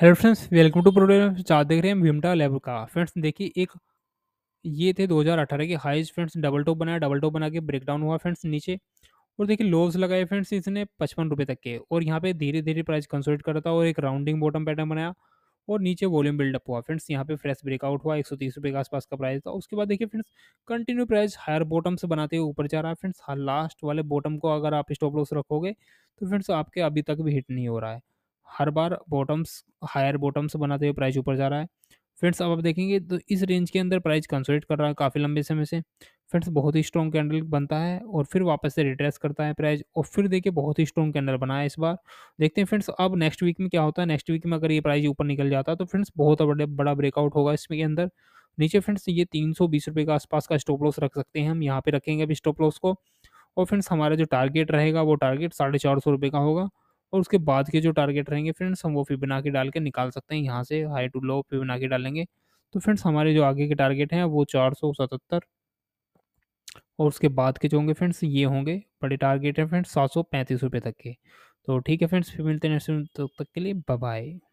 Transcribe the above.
hello friends welcome to program चार देख रहे हैं विमटा लेवल का फ्रेंड्स देखिए एक ये थे 2018 के हाईज फ्रेंड्स डबल टॉप बनाया डबल टॉप बना के ब्रेकडाउन हुआ फ्रेंड्स नीचे और देखिए लोव्स लगाए फ्रेंड्स इसने पचपन रुपये तक के और यहाँ पे धीरे धीरे प्राइस कंसोलिड करता था और एक राउंडिंग बॉटम पैटर्न बनाया और नीचे वॉल्यूम बिल्डअप हुआ फ्रेंड्स यहाँ पे फ्रेश ब्रेकआउट हुआ एक सौ के आसपास का प्राइस था उसके बाद देखिए friends continue price higher bottom से बनाते हुए ऊपर जा रहा है फ्रेंड्स लास्ट वाले बॉटम को अगर आप स्टॉप लॉस रखोगे तो फ्रेंड्स आपके अभी तक भी हिट नहीं हो रहा है हर बार बॉटम्स हायर बॉटम्स बनाते हुए प्राइस ऊपर जा रहा है फ्रेंड्स अब आप देखेंगे तो इस रेंज के अंदर प्राइस कंसोलिडेट कर रहा है काफ़ी लंबे समय से फ्रेंड्स बहुत ही स्ट्रॉन्ग कैंडल बनता है और फिर वापस से रिट्रेस करता है प्राइस और फिर देखिए बहुत ही स्ट्रॉन्ग कैंडल बना है इस बार देखते हैं फ्रेंड्स अब नेक्स्ट वीक में क्या होता है नेक्स्ट वीक में अगर ये प्राइस ऊपर निकल जाता है तो फ्रेंड्स बहुत बड़े बड़ा ब्रेकआउट होगा इसमें के अंदर नीचे फ्रेंड्स ये तीन सौ बीस रुपये के आसपास का स्टॉप लॉस रख सकते हैं हम यहाँ पर रखेंगे अभी स्टॉप लॉस को और फ्रेंड्स हमारा जो टारगेट रहेगा वो टारगेट साढ़े चार सौ रुपये का होगा और उसके बाद के जो टारगेट रहेंगे फ्रेंड्स हम वो के डाल के निकाल सकते हैं यहाँ से हाई टू लो के डालेंगे तो फ्रेंड्स हमारे जो आगे के टारगेट हैं वो चार सौ सतहत्तर और उसके बाद के जो होंगे फ्रेंड्स ये होंगे बड़े टारगेट हैं फ्रेंड्स सात सौ पैंतीस रुपये तक के तो ठीक है फ्रेंड्स फिर मिलते हैं नेक्स्ट तक के लिए बाय